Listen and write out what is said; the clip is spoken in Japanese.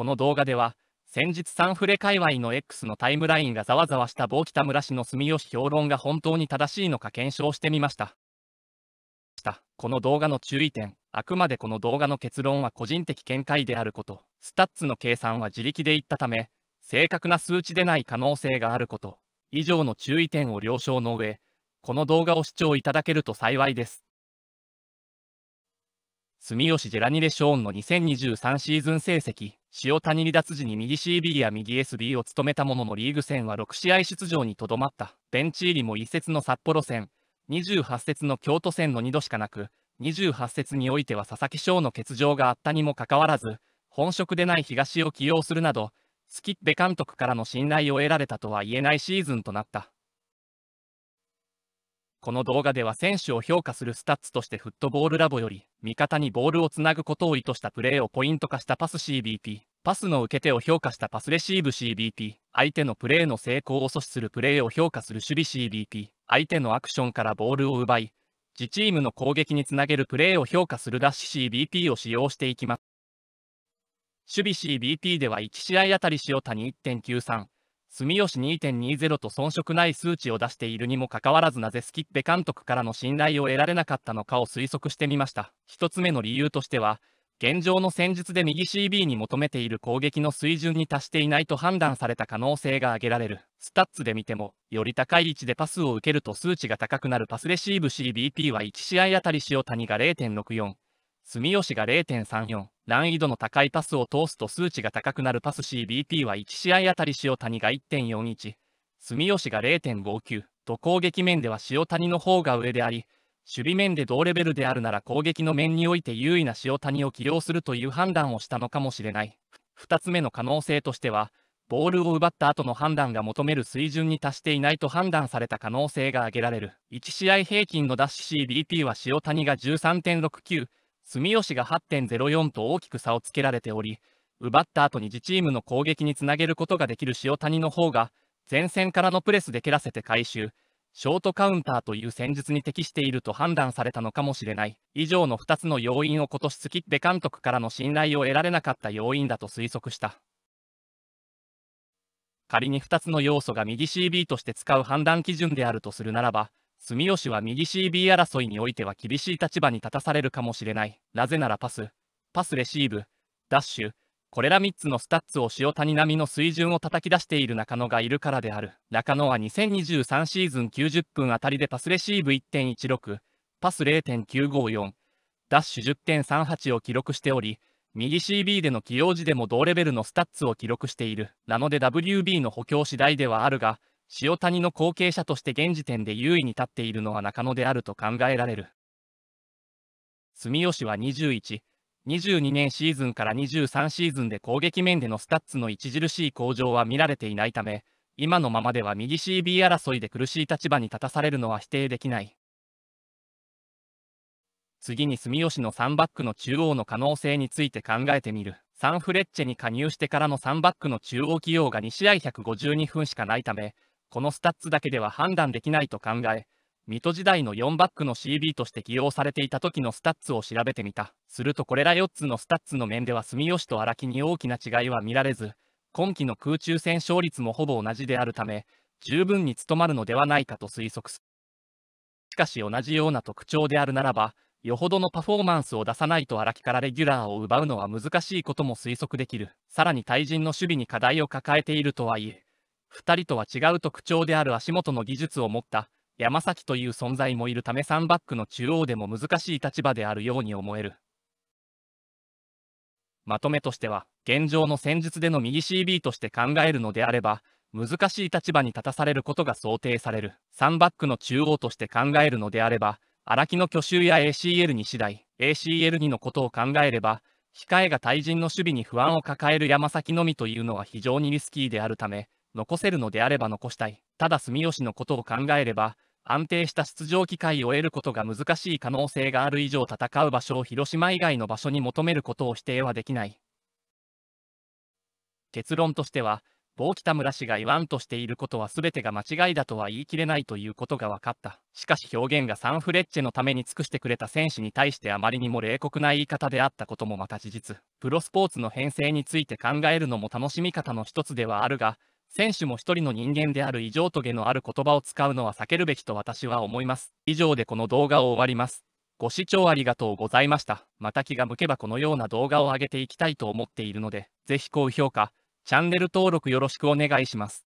この動画では、先日サンフレ界隈の X のタイムラインがざわざわした某北村氏の住吉評論が本当に正しいのか検証してみました。この動画の注意点、あくまでこの動画の結論は個人的見解であること、スタッツの計算は自力で言ったため、正確な数値でない可能性があること、以上の注意点を了承の上、この動画を視聴いただけると幸いです。住吉ジェラニレ・ショーンの2023シーズン成績塩谷離脱時に右 CB や右 SB を務めたもののリーグ戦は6試合出場にとどまった。ベンチ入りも一節の札幌戦、28節の京都戦の2度しかなく、28節においては佐々木翔の欠場があったにもかかわらず、本職でない東を起用するなど、スキッベ監督からの信頼を得られたとは言えないシーズンとなった。この動画では選手を評価するスタッツとしてフットボールラボより、味方にボールをつなぐことを意図したプレーをポイント化したパス CBP、パスの受け手を評価したパスレシーブ CBP、相手のプレーの成功を阻止するプレーを評価する守備 CBP、相手のアクションからボールを奪い、自チームの攻撃につなげるプレーを評価するダッシュ CBP を使用していきます。守備 CBP では1試合あたり塩谷1.93、住吉2.20と遜色ない数値を出しているにもかかわらずなぜスキッペ監督からの信頼を得られなかったのかを推測してみました。一つ目の理由としては、現状の戦術で右 CB に求めている攻撃の水準に達していないと判断された可能性が挙げられる。スタッツで見ても、より高い位置でパスを受けると数値が高くなるパスレシーブ CBP は1試合あたり塩谷が0.64、住吉が0.34、難易度の高いパスを通すと数値が高くなるパス CBT は1試合あたり塩谷が1.41、住吉が0.59と攻撃面では塩谷の方が上であり、守備面で同レベルであるなら攻撃の面において優位な塩谷を起用するという判断をしたのかもしれない。2つ目の可能性としては、ボールを奪った後の判断が求める水準に達していないと判断された可能性が挙げられる。1試合平均のダッシュ CBT は塩谷が13.69、住吉が8.04と大きく差をつけられており、奪った後に自チームの攻撃につなげることができる塩谷の方が、前線からのプレスで蹴らせて回収、ショートカウンターという戦術に適していると判断されたのかもしれない。以上の2つの要因を今年月で監督からの信頼を得られなかった要因だと推測した。仮に2つの要素が右 CB として使う判断基準であるとするならば、住吉は右 CB 争いにおいては厳しい立場に立たされるかもしれない。なぜならパス、パスレシーブ、ダッシュ、これら3つのスタッツを塩谷並みの水準を叩き出している中野がいるからである。中野は2023シーズン90分あたりでパスレシーブ1.16、パス0.954、ダッシュ10.38を記録しており、右 CB での起用時でも同レベルのスタッツを記録している。なので WB の補強次第ではあるが、塩谷の後継者として現時点で優位に立っているのは中野であると考えられる。住吉は21、22年シーズンから23シーズンで攻撃面でのスタッツの著しい向上は見られていないため、今のままでは右 CB 争いで苦しい立場に立たされるのは否定できない。次に住吉の3バックの中央の可能性について考えてみる。サンフレッチェに加入してからの3バックの中央起用が2試合152分しかないため、このスタッツだけでは判断できないと考え、水戸時代の4バックの CB として起用されていた時のスタッツを調べてみた。するとこれら4つのスタッツの面では住吉と荒木に大きな違いは見られず、今季の空中戦勝率もほぼ同じであるため、十分に務まるのではないかと推測すしかし同じような特徴であるならば、よほどのパフォーマンスを出さないと荒木からレギュラーを奪うのは難しいことも推測できる。さらに対人の守備に課題を抱えているとはいえ、2人とは違う特徴である足元の技術を持った山崎という存在もいるため3バックの中央でも難しい立場であるように思える。まとめとしては、現状の戦術での右 CB として考えるのであれば、難しい立場に立たされることが想定される。3バックの中央として考えるのであれば、荒木の去就や ACL に次第、ACL2 のことを考えれば、控えが対人の守備に不安を抱える山崎のみというのは非常にリスキーであるため、残せるのであれば残したい。ただ住吉のことを考えれば、安定した出場機会を得ることが難しい可能性がある以上戦う場所を広島以外の場所に求めることを否定はできない。結論としては、某北村氏が言わんとしていることは全てが間違いだとは言い切れないということが分かった。しかし表現がサンフレッチェのために尽くしてくれた選手に対してあまりにも冷酷な言い方であったこともまた事実。プロスポーツの編成について考えるのも楽しみ方の一つではあるが、選手も一人の人間である異常げのある言葉を使うのは避けるべきと私は思います。以上でこの動画を終わります。ご視聴ありがとうございました。また気が向けばこのような動画を上げていきたいと思っているので、ぜひ高評価、チャンネル登録よろしくお願いします。